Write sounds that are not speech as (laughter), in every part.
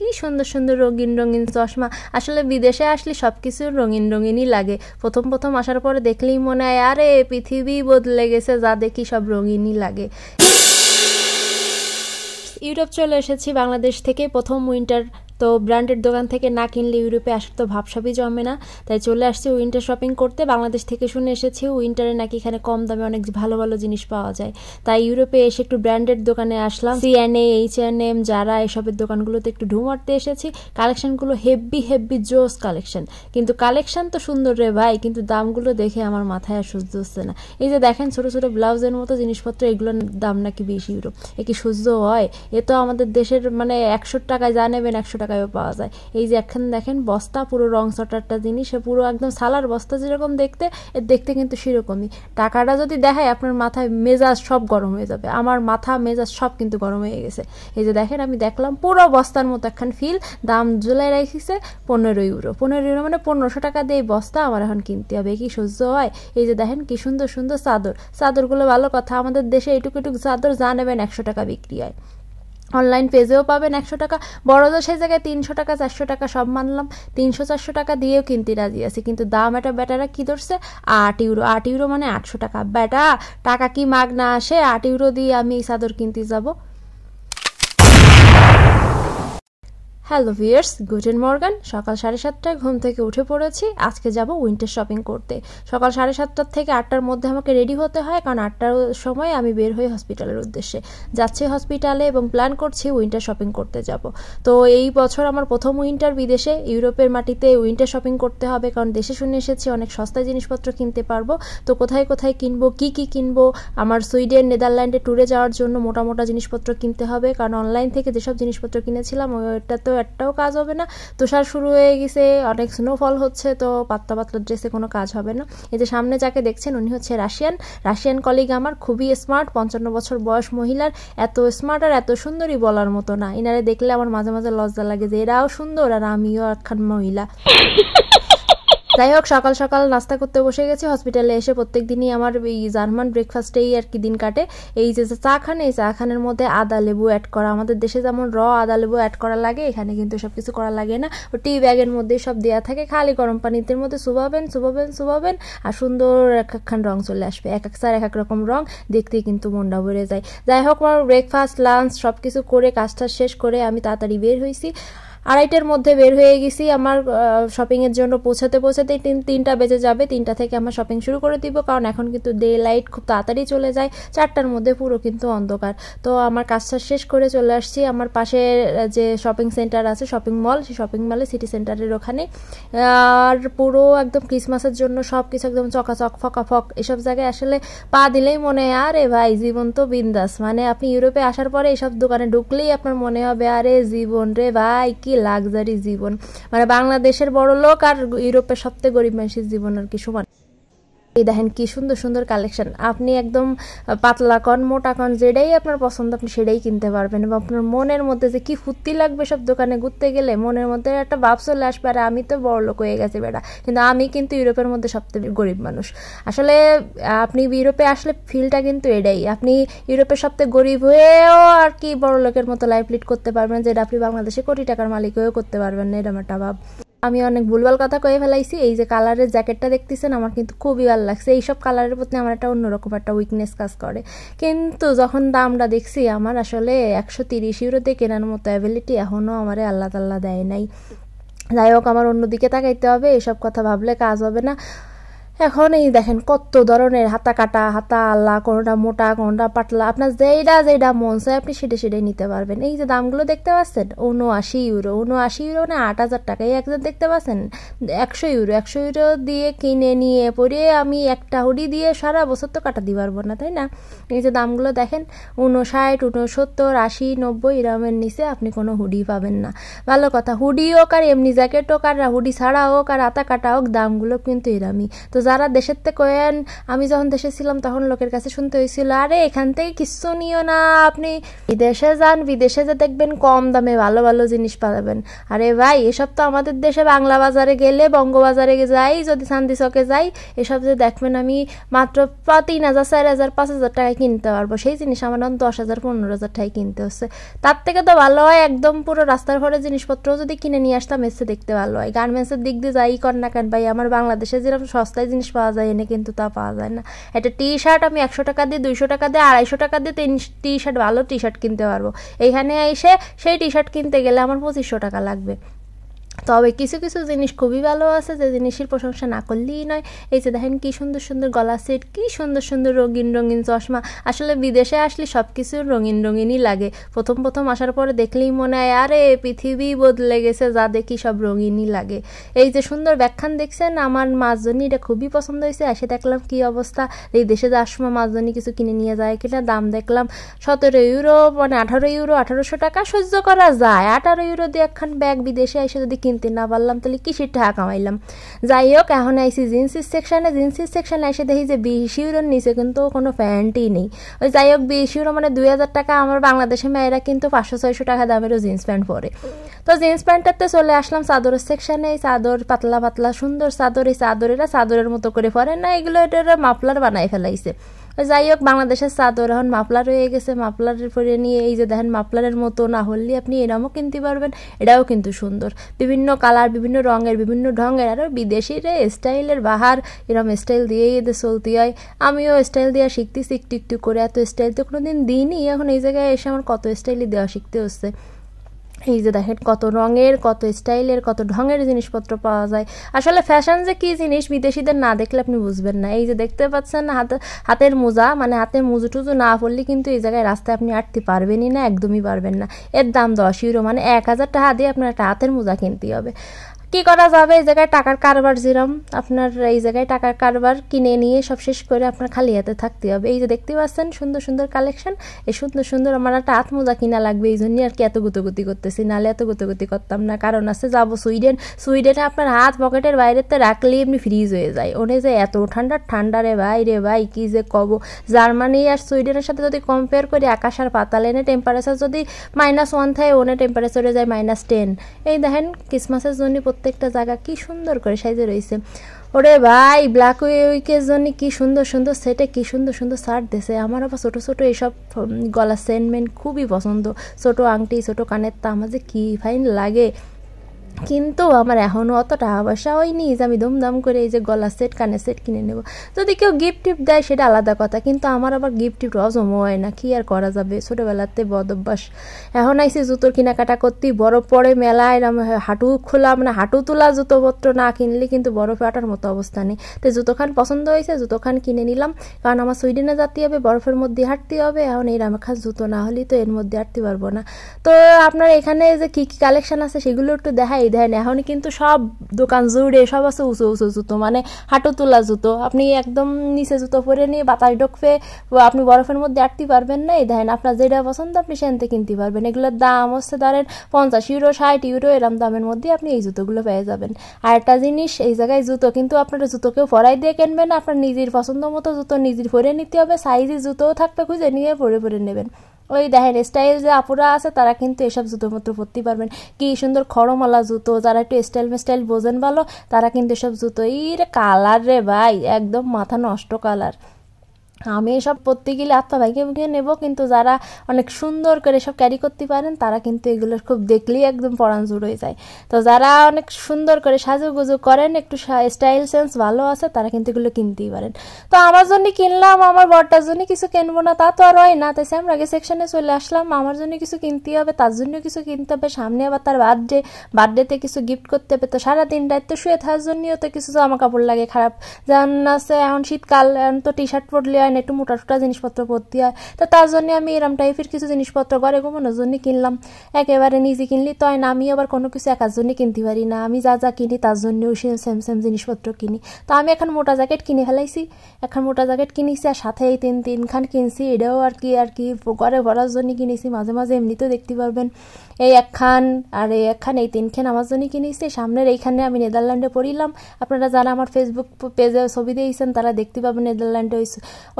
কি সুন্দর সুন্দর রঙিন রঙিন চশমা আসলে বিদেশে আসলে সব কিছু রঙিন রঙিনই লাগে প্রথম প্রথম আসার পরে দেখলেই মনে হয় আরে পৃথিবী বদলে গেছে যা দেখি সব রঙিনই লাগে ইউরোপ চলে এসেছি বাংলাদেশ থেকে প্রথম উইন্টার তো ব্র্যান্ডের দোকান থেকে না কিনলে ইউরোপে আসার তো ভাবসাবই জমে না তাই চলে আসছি উইন্টার শপিং করতে বাংলাদেশ থেকে শুনে এসেছি উইন্টারে নাকি এখানে কম দামে অনেক ভালো ভালো জিনিস পাওয়া যায় তাই ইউরোপে এসে একটু ব্র্যান্ডের দোকানে আসলাম C and A H and M যারা এসবের দোকানগুলোতে একটু ঢুমারতে এসেছি কালেকশনগুলো হেভি হেভি জোস কালেকশন কিন্তু কালেকশন তো সুন্দর রে ভাই কিন্তু দামগুলো দেখে আমার মাথায় আর সহ্য হচ্ছে না এই যে দেখেন ছোট ছোট ব্লাউজের মতো জিনিসপত্র এগুলোর দাম নাকি বেশি ইউরোপ এ কি সহ্য হয় এ তো আমাদের দেশের মানে একশো টাকায় যা নেবেন একশো টাকা টাকায় পাওয়া যায় এই যে এখন দেখেন বস্তা পুরো রং সটারটা জিনিস পুরো একদম সালার বস্তা যেরকম দেখতে এর দেখতে কিন্তু সেরকমই টাকাটা যদি দেখায় আপনার মাথায় মেজাজ সব গরম হয়ে যাবে আমার মাথা মেজাজ সব কিন্তু গরম হয়ে গেছে এই যে দেখেন আমি দেখলাম পুরো বস্তার মতো একখান ফিল দাম জুলাই রাখিছে পনেরো ইউরো পনেরো ইউরো মানে পনেরোশো টাকা দিয়ে বস্তা আমার এখন কিনতে হবে কি সহ্য হয় এই যে দেখেন কি সুন্দর সুন্দর চাদর চাদরগুলো ভালো কথা আমাদের দেশে এটুকু এটুকু চাদর যা নেবেন একশো টাকা বিক্রি হয় অনলাইন পেজেও পাবেন একশো টাকা বড়দের সেই জায়গায় তিনশো টাকা চারশো টাকা সব মানলাম তিনশো চারশো টাকা দিয়েও কিনতে রাজি আছে কিন্তু দাম এটা বেটারা কী ধরছে আট ইউরো আট ইউরো মানে আটশো টাকা বেটা টাকা কি মাগ না আসে আট ইউরো দিয়ে আমি এই চাদর কিনতে যাবো হ্যালো ভিয়ার্স গুটেন মর্গান সকাল সাড়ে সাতটায় ঘুম থেকে উঠে পড়েছি আজকে যাব উইন্টার শপিং করতে সকাল সাড়ে সাতটার থেকে আটটার মধ্যে আমাকে রেডি হতে হয় কারণ আটটার সময় আমি বের হই হসপিটালের উদ্দেশ্যে যাচ্ছি হসপিটালে এবং প্ল্যান করছি উইন্টার শপিং করতে যাব তো এই বছর আমার প্রথম উইন্টার বিদেশে ইউরোপের মাটিতে উইন্টার শপিং করতে হবে কারণ দেশে শুনে এসেছি অনেক সস্তায় জিনিসপত্র কিনতে পারবো তো কোথায় কোথায় কিনবো কি কি কিনবো আমার সুইডেন নেদারল্যান্ডে ট্যুরে যাওয়ার জন্য মোটা মোটা জিনিসপত্র কিনতে হবে কারণ অনলাইন থেকে যেসব জিনিসপত্র কিনেছিলাম ওইটা তো একটাও কাজ হবে না তুষার শুরু হয়ে গেছে অনেক স্নোফল হচ্ছে তো পাত্তা পাতলা ড্রেসে কোনো কাজ হবে না এই যে সামনে যাকে দেখছেন উনি হচ্ছে রাশিয়ান রাশিয়ান কলিগ আমার খুবই স্মার্ট পঞ্চান্ন বছর বয়স মহিলার এত স্মার্ট আর এত সুন্দরী বলার মতো না এনারে দেখলে আমার মাঝে মাঝে লজ্জা লাগে যে এরাও সুন্দর আর আমিও একখান মহিলা (laughs) যাই হোক সকাল সকাল নাস্তা করতে বসে গেছি হসপিটালে এসে প্রত্যেক দিনই আমার এই জার্মান ব্রেকফাস্টেই আর কি দিন কাটে এই যে চা খান এই চা খানের মধ্যে আদা লেবু অ্যাড করা আমাদের দেশে যেমন র আদা লেবু অ্যাড করা লাগে এখানে কিন্তু সব কিছু করা লাগে না টি ব্যাগের মধ্যেই সব দেওয়া থাকে খালি গরম পানিতে মধ্যে শুভাবেন শুভাবেন শুভাবেন আর সুন্দর এক একখান রং চলে আসবে এক এক স্যার এক এক রকম রং দেখতে কিন্তু মনটা ভরে যায় যাই হোক আমার ব্রেকফাস্ট লাঞ্চ সব কিছু করে কাজটা শেষ করে আমি তাড়াতাড়ি বের হয়েছি আড়াইটার মধ্যে বের হয়ে গেছি আমার শপিংয়ের জন্য পৌঁছাতে পৌঁছাতে তিন তিনটা বেজে যাবে তিনটা থেকে আমার শপিং শুরু করে দিব কারণ এখন কিন্তু ডে লাইট খুব তাড়াতাড়ি চলে যায় চারটার মধ্যে পুরো কিন্তু অন্ধকার তো আমার কাজটা শেষ করে চলে আসছি আমার পাশে যে শপিং সেন্টার আছে শপিং মল সেই শপিং মলে সিটি সেন্টারের ওখানে আর পুরো একদম ক্রিসমাসের জন্য সব কিছু একদম চকাচক ফকাফক এসব জায়গায় আসলে পা দিলেই মনে হয় আরে ভাই জীবন তো বিন্দাস মানে আপনি ইউরোপে আসার পরে এসব দোকানে ঢুকলেই আপনার মনে হবে আরে জীবন রে ভাই কি কি লাক্সারি জীবন মানে বাংলাদেশের বড় লোক আর ইউরোপের সবথেকে গরিব মানুষের জীবন আর কি সমান এই দেখেন কি সুন্দর সুন্দর কালেকশন আপনি একদম পাতলা কন মোটা কন যেটাই আপনার পছন্দ আপনি সেটাই কিনতে পারবেন বা আপনার মনের মধ্যে যে কি ফুর্তি লাগবে সব দোকানে ঘুরতে গেলে মনের মধ্যে একটা ভাব চলে আসবে আর আমি তো বড় লোক হয়ে গেছি বেটা কিন্তু আমি কিন্তু ইউরোপের মধ্যে সবথেকে গরিব মানুষ আসলে আপনি ইউরোপে আসলে ফিলটা কিন্তু এটাই আপনি ইউরোপের সবথেকে গরিব হয়েও আর কি বড় লোকের মতো লাইফ লিড করতে পারবেন যেটা আপনি বাংলাদেশে কোটি টাকার মালিক হয়েও করতে পারবেন না এটা একটা ভাব আমি অনেক ভুলভাল কথা কয়ে ফেলাইছি এই যে কালারের জ্যাকেটটা দেখতেছেন আমার কিন্তু খুবই ভালো লাগছে এইসব কালারের প্রতি আমার একটা অন্যরকম একটা উইকনেস কাজ করে কিন্তু যখন দামটা দেখছি আমার আসলে একশো তিরিশ ইউরোতে কেনার মতো অ্যাবিলিটি এখনও আমার আল্লাহ তাল্লাহ দেয় নাই যাই হোক আমার অন্যদিকে তাকাইতে হবে এসব কথা ভাবলে কাজ হবে না এখন এই দেখেন কত ধরনের হাতা কাটা হাতা আল্লা কোনটা মোটা কোনটা পাতলা আপনার যেইটা যেইটা মন চায় আপনি সেটে সেটাই নিতে পারবেন এই যে দামগুলো দেখতে পাচ্ছেন আশি ইউরো আশি ইউরো না আট হাজার টাকা এই একজন দেখতে পাচ্ছেন একশো ইউরো একশো ইউরো দিয়ে কিনে নিয়ে পরে আমি একটা হুডি দিয়ে সারা বছর তো কাটাতে পারবো না তাই না এই যে দামগুলো দেখেন উনষাট সত্তর আশি নব্বই এরমের নিচে আপনি কোনো হুডি পাবেন না ভালো কথা হুডি হোক আর এমনি জ্যাকেট হোক আর হুডি ছাড়া হোক আর আতা কাটা হোক দামগুলো কিন্তু এরামই তো যারা দেশের থেকে কেন আমি যখন দেশে ছিলাম তখন লোকের কাছে শুনতে হয়েছিল আরে এখান থেকে কিচ্ছু নিও না আপনি বিদেশে যান বিদেশে যে দেখবেন কম দামে ভালো ভালো জিনিস পাবেন আরে ভাই এসব তো আমাদের দেশে বাংলা বাজারে গেলে বঙ্গবাজারে যাই যদি চান্দি চকে যাই এসব যে দেখবেন আমি মাত্র তিন হাজার চার হাজার পাঁচ হাজার টাকায় কিনতে পারবো সেই জিনিস আমার দশ হাজার পনেরো হাজার টাকায় কিনতে হচ্ছে তার থেকে তো ভালো হয় একদম পুরো রাস্তার ঘরে জিনিসপত্র যদি কিনে নিয়ে আসতাম এসে দেখতে ভালো হয় গার্মেন্টসের দিক দিয়ে যাই কর না কেন ভাই আমার বাংলাদেশে যেরকম সস্তায় জিনিস জিনিস পাওয়া যায় এনে কিন্তু তা পাওয়া যায় না একটা টি শার্ট আমি একশো টাকা দিয়ে দুইশো টাকা দিয়ে আড়াইশো টাকা দিয়ে তিন টি শার্ট ভালো টি শার্ট কিনতে পারবো এখানে এসে সেই টি শার্ট কিনতে গেলে আমার পঁচিশশো টাকা লাগবে তবে কিছু কিছু জিনিস খুবই ভালো আছে যে জিনিসের প্রশংসা না করলেই নয় এই যে দেখেন কী সুন্দর সুন্দর গলা সেট কী সুন্দর সুন্দর রঙিন রঙিন চশমা আসলে বিদেশে আসলে সব কিছু রঙিন রঙিনই লাগে প্রথম প্রথম আসার পরে দেখলেই মনে হয় আরে পৃথিবী বদলে গেছে যা দেখি সব রঙিনই লাগে এই যে সুন্দর ব্যাখ্যান দেখছেন আমার মাছজনী এটা খুবই পছন্দ হয়েছে এসে দেখলাম কি অবস্থা এই দেশে যাওয়ার সময় মাছজনী কিছু কিনে নিয়ে যায় কিনা দাম দেখলাম সতেরো ইউরো মানে আঠারো ইউরো আঠারোশো টাকা সহ্য করা যায় আঠারো ইউরো দিয়ে একখান ব্যাগ বিদেশে এসে যদি কিনতে কিনতে না পারলাম তাহলে কিসের টাকা কামাইলাম যাই হোক এখন আইসি জিন্সের সেকশানে জিন্সের সেকশানে এসে দেখি যে বিশি ইউরোর নিচে কিন্তু কোনো প্যান্টই নেই ওই যাই হোক বিশি ইউরো মানে দুই হাজার টাকা আমার বাংলাদেশে মেয়েরা কিন্তু পাঁচশো ছয়শো টাকা দামেরও জিন্স প্যান্ট পরে তো জিন্স প্যান্টটাতে চলে আসলাম চাদরের সেকশানে এই চাদর পাতলা পাতলা সুন্দর চাদর এই চাদরেরা চাদরের মতো করে পরে না এগুলো এটা মাফলার বানাই ফেলাইছে যাই হোক বাংলাদেশের চাদর এখন মাফলার হয়ে গেছে মাফলার পরে নিয়ে এই যে দেখেন মাফলারের মতো না হলে আপনি এরমও কিনতে পারবেন এটাও কিন্তু সুন্দর বিভিন্ন কালার বিভিন্ন রঙের বিভিন্ন ঢঙের আরও বিদেশিরা স্টাইলের বাহার এরম স্টাইল দিয়েই এদের চলতে হয় আমিও স্টাইল দেওয়া শিখতেছি একটু একটু করে এত স্টাইল তো কোনোদিন দিইনি এখন এই জায়গায় এসে আমার কত স্টাইলই দেওয়া শিখতে হচ্ছে এই যে দেখেন কত রঙের কত স্টাইলের কত ঢঙের জিনিসপত্র পাওয়া যায় আসলে ফ্যাশন যে কী জিনিস বিদেশিদের না দেখলে আপনি বুঝবেন না এই যে দেখতে পাচ্ছেন হাতে হাতের মোজা মানে হাতে মুজু টুজু না পড়লে কিন্তু এই জায়গায় রাস্তায় আপনি আটতে পারবেনই না একদমই পারবেন না এর দাম দশ ইউরো মানে এক হাজার টাকা দিয়ে আপনার একটা হাতের মোজা কিনতে হবে কি করা যাবে এই জায়গায় টাকার কারবার যেরম আপনার এই জায়গায় টাকার কারবার কিনে নিয়ে সব শেষ করে আপনার খালি হাতে থাকতে হবে এই যে দেখতে পাচ্ছেন সুন্দর সুন্দর কালেকশন এই সুন্দর সুন্দর আমার একটা আত্মজা কিনা লাগবে এই জন্যই আর কি এত গুতগুতি করতেছি নাহলে এত গুতগুতি করতাম না কারণ আছে যাবো সুইডেন সুইডেনে আপনার হাত পকেটের বাইরেতে রাখলে এমনি ফ্রিজ হয়ে যায় ওনে যে এত ঠান্ডা ঠান্ডা রে ভাই রে ভাই কি যে কব জার্মানি আর সুইডেনের সাথে যদি কম্পেয়ার করি আকাশ আর পাতাল এনে টেম্পারেচার যদি মাইনাস ওয়ান থাকে ওনে টেম্পারেচারে যায় মাইনাস টেন এই দেখেন ক্রিসমাসের জন্য প্রত্যেকটা জায়গা কি সুন্দর করে সাজে রয়েছে ওরে ভাই ব্ল্যাক উইকের জন্য কি সুন্দর সুন্দর সেটে কি সুন্দর সুন্দর শার্ট দিছে আমার আবার ছোটো ছোটো এইসব গলা সেন্টমেন্ট খুবই পছন্দ ছোটো আংটি ছোটো কানের তামাজে কি ফাইন লাগে কিন্তু আমার এখনও অত টাকা পয়সা হয়নি যে আমি দমদম করে এই যে গলা সেট কানে সেট কিনে নেব যদি কেউ গিফট টিফ দেয় সেটা আলাদা কথা কিন্তু আমার আবার গিফট টিফ হজম হয় না কি আর করা যাবে ছোটোবেলাতে বদ অভ্যাস এখন আইসি জুতোর কেনাকাটা করতেই বরফ পড়ে মেলায় হাঁটু খোলা মানে হাঁটু তোলা জুতোপত্র না কিনলে কিন্তু বরফে আটার মতো অবস্থা নেই তো জুতোখান পছন্দ হয়েছে জুতোখান কিনে নিলাম কারণ আমার সুইডেনে যাতে হবে বরফের মধ্যে হাঁটতে হবে এখন এই খাস জুতো না হলে তো এর মধ্যে হাঁটতে পারবো না তো আপনার এখানে যে কী কী কালেকশান আছে সেগুলো একটু দেখাই দেন এখন কিন্তু সব দোকান জুড়ে সব আছে উঁচু উঁচু জুতো মানে হাঁটু তোলা জুতো আপনি একদম নিচে জুতো পরে নিয়ে বাতাস ঢুকবে আপনি বরফের মধ্যে আটতে পারবেন না এই দেখেন আপনার যেটা পছন্দ আপনি সেনতে কিনতে পারবেন এগুলোর দাম হচ্ছে ধরেন পঞ্চাশ ইউরো ষাট ইউরো এরম দামের মধ্যে আপনি এই জুতোগুলো পেয়ে যাবেন আর একটা জিনিস এই জায়গায় জুতো কিন্তু আপনারা জুতোকেও ফরাই দিয়ে কিনবেন আপনার নিজের পছন্দ মতো জুতো নিজের পরে নিতে হবে সাইজের জুতোও থাকবে খুঁজে নিয়ে পরে পরে নেবেন ওই দেখেন স্টাইল যে আপুরা আছে তারা কিন্তু এসব জুতোর মতো পরতে পারবেন কি সুন্দর খড়মালা জুতো যারা একটু স্টাইল স্টাইল বোঝেন ভালো তারা কিন্তু এসব জুতো ইর কালার রে ভাই একদম মাথা নষ্ট কালার আমি এসব প্রত্যেক গেলে ভাইকে বুঝিয়ে নেব কিন্তু যারা অনেক সুন্দর করে সব ক্যারি করতে পারেন তারা কিন্তু এগুলো খুব দেখলেই একদম পড়ান জুড়ে যায় তো যারা অনেক সুন্দর করে সাজুগুজু করেন একটু স্টাইল সেন্স ভালো আছে তারা কিন্তু এগুলো কিনতেই পারেন তো আমার জন্য কিনলাম আমার বরটার জন্য কিছু কিনবো না তা তো আর হয় না তাই স্যাম আগে সেকশনে চলে আসলাম আমার জন্য কিছু কিনতেই হবে তার জন্য কিছু কিনতে হবে সামনে আবার তার বার্থডে বার্থডেতে কিছু গিফট করতে হবে তো সারাদিন দিন তো শুয়ে থাকার জন্যও তো কিছু জামা কাপড় লাগে খারাপ যেমন আছে এখন শীতকাল এখন তো টি শার্ট পরলে না একটু মোটা টোটা জিনিসপত্র পরতে হয় তো তার জন্য আমি এরম টাইপের কিছু জিনিসপত্র ঘরে ঘুমানোর জন্য কিনলাম একেবারে নিজে কিনলি তো না আমি আবার কোনো কিছু একার জন্য কিনতে পারি না আমি যা যা কিনি তার জন্যও সেম সেম জিনিসপত্র কিনি তো আমি এখন মোটা জ্যাকেট কিনে ফেলাইছি এখন মোটা জ্যাকেট কিনেছি আর সাথে এই তিন তিনখান কিনছি এটাও আর কি আর কি ঘরে ভরার জন্য কিনেছি মাঝে মাঝে এমনিতেও দেখতে পারবেন এই একখান আর এই একখান এই তিনখান আমার জন্য কিনেছি সামনের এইখানে আমি নেদারল্যান্ডে পড়িলাম আপনারা যারা আমার ফেসবুক পেজে ছবি দিয়েছেন তারা দেখতে পাবেন নেদারল্যান্ডে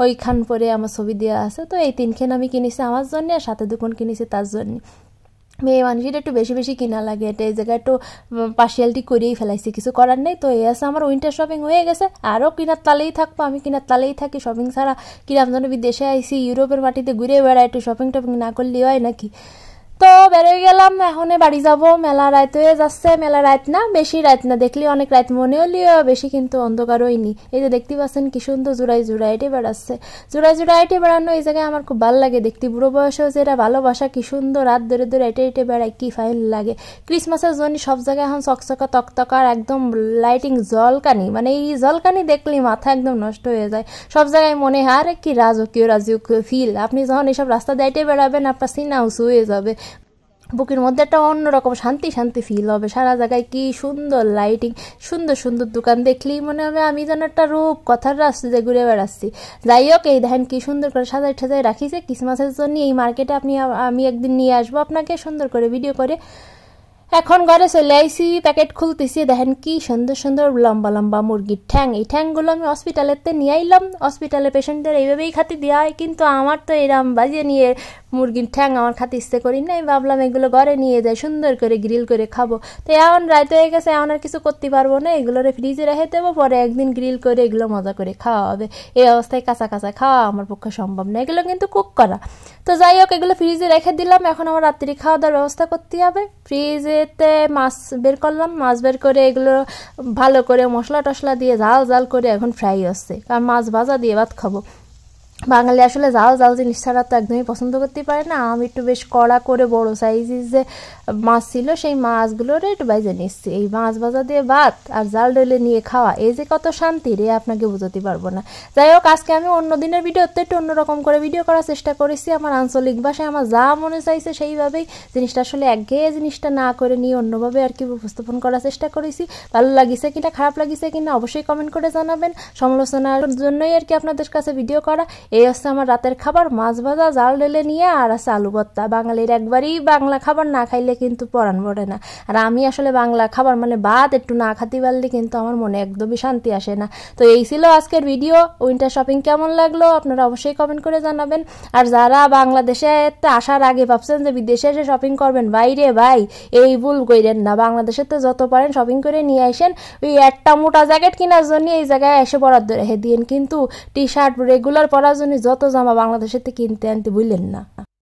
ওই ওইখান পরে আমার ছবি দেওয়া আছে তো এই তিনখান আমি কিনেছি আমার জন্য আর সাথে দুখন কিনেছি তার জন্য মেয়ে মানুষের একটু বেশি বেশি কিনা লাগে এটা এই জায়গায় একটু পার্সিয়ালিটি করেই ফেলাইছি কিছু করার নেই তো এই আছে আমার উইন্টার শপিং হয়ে গেছে আরও কিনার তালেই থাকবো আমি কিনার তালেই থাকি শপিং ছাড়া কিরাম যেন বিদেশে আইসি ইউরোপের মাটিতে ঘুরে বেড়ায় একটু শপিং টপিং না করলে হয় নাকি তো বেরোয় গেলাম এখনে বাড়ি যাব মেলা রাত হয়ে যাচ্ছে মেলা রাত না বেশি রাত না দেখলি অনেক রাত মনে হলিও বেশি কিন্তু অন্ধকার হয়নি এই যে দেখতে পাচ্ছেন কি সুন্দর জোড়াই জোড়াইটে বেড়াচ্ছে জোড়াই জোড়াইটে বেড়ানো এই জায়গায় আমার খুব ভালো লাগে দেখতে বুড়ো বয়সেও যে এটা ভালোবাসা কি সুন্দর রাত ধরে ধরে এটে এটে বেড়ায় কি ফাইন লাগে ক্রিসমাসের জন্য সব জায়গায় এখন চকচকা তকতকার একদম লাইটিং জলকানি মানে এই জলকানি দেখলে মাথা একদম নষ্ট হয়ে যায় সব জায়গায় মনে হয় আরে কি রাজকীয় রাজকীয় ফিল আপনি যখন এইসব রাস্তা দেয়টে বেড়াবেন আপনার সিনাউস হয়ে যাবে বুকের মধ্যে একটা অন্যরকম শান্তি শান্তি ফিল হবে সারা জায়গায় কি সুন্দর লাইটিং সুন্দর সুন্দর দোকান দেখলেই মনে হবে আমি যেন একটা রূপ কথার রাস্তাতে ঘুরে বেড়াচ্ছি যাই হোক এই দেখেন কি সুন্দর করে সাজাই ঠাজাই রাখিছে ক্রিসমাসের জন্য এই মার্কেটে আপনি আমি একদিন নিয়ে আসবো আপনাকে সুন্দর করে ভিডিও করে এখন ঘরে চলে আইসি প্যাকেট খুলতেছি দেখেন কি সুন্দর সুন্দর লম্বা লম্বা মুরগির ঠ্যাং এই ঠ্যাংগুলো আমি হসপিটালেতে নিয়ে আইলাম হসপিটালে পেশেন্টদের এইভাবেই খাতি দেওয়া হয় কিন্তু আমার তো এরম বাজিয়ে নিয়ে মুরগির ঠ্যাং আমার খাতে ইচ্ছে করি না আমি ভাবলাম এগুলো ঘরে নিয়ে যাই সুন্দর করে গ্রিল করে খাবো তো এখন রাত হয়ে গেছে এখন আর কিছু করতে পারবো না এগুলোরে ফ্রিজে রেখে দেবো পরে একদিন গ্রিল করে এগুলো মজা করে খাওয়া হবে এই অবস্থায় কাঁচা কাঁচা খাওয়া আমার পক্ষে সম্ভব না এগুলো কিন্তু কুক করা তো যাই হোক এগুলো ফ্রিজে রেখে দিলাম এখন আমার রাত্রি খাওয়া দাওয়ার ব্যবস্থা করতে হবে ফ্রিজে তেলেতে মাছ বের করলাম মাছ বের করে এগুলো ভালো করে মশলা টশলা দিয়ে ঝাল ঝাল করে এখন ফ্রাই হচ্ছে কারণ মাছ ভাজা দিয়ে ভাত খাবো বাঙালি আসলে জাল জাল জিনিস ছাড়া তো একদমই পছন্দ করতে পারে না আমি একটু বেশ কড়া করে বড় সাইজের যে মাছ ছিল সেই মাছগুলোর একটু বাইজে নিচ্ছি এই মাছ বাজা দিয়ে ভাত আর জাল ডলে নিয়ে খাওয়া এই যে কত শান্তি রে আপনাকে বোঝাতে পারবো না যাই হোক আজকে আমি অন্য দিনের ভিডিওতে একটু অন্যরকম করে ভিডিও করার চেষ্টা করেছি আমার আঞ্চলিক ভাষায় আমার যা মনে চাইছে সেইভাবেই জিনিসটা আসলে একঘেয়ে জিনিসটা না করে নিয়ে অন্যভাবে আর কি উপস্থাপন করার চেষ্টা করেছি ভালো লাগিছে কিনা খারাপ লাগিছে কিনা অবশ্যই কমেন্ট করে জানাবেন সমালোচনার জন্যই আর কি আপনাদের কাছে ভিডিও করা এই হচ্ছে আমার রাতের খাবার মাছ ভাজা জাল ডেলে নিয়ে আর আছে আলু ভর্তা বাঙালির একবারই বাংলা খাবার না খাইলে কিন্তু পরাণ পড়ে না আর আমি আসলে বাংলা খাবার মানে ভাত একটু না খাতে পারলে কিন্তু আমার মনে একদমই শান্তি আসে না তো এই ছিল আজকের ভিডিও উইন্টার শপিং কেমন লাগলো আপনারা অবশ্যই কমেন্ট করে জানাবেন আর যারা বাংলাদেশে আসার আগে ভাবছেন যে বিদেশে এসে শপিং করবেন বাইরে ভাই এই ভুল কইরেন না বাংলাদেশে তো যত পারেন শপিং করে নিয়ে আসেন ওই একটা মোটা জ্যাকেট কেনার জন্য এই জায়গায় এসে বরাদ্দ রেখে দিয়ে কিন্তু টি শার্ট রেগুলার পরার জন্য যত জামা বাংলাদেশের থেকে কিনতে আনতে বললেন না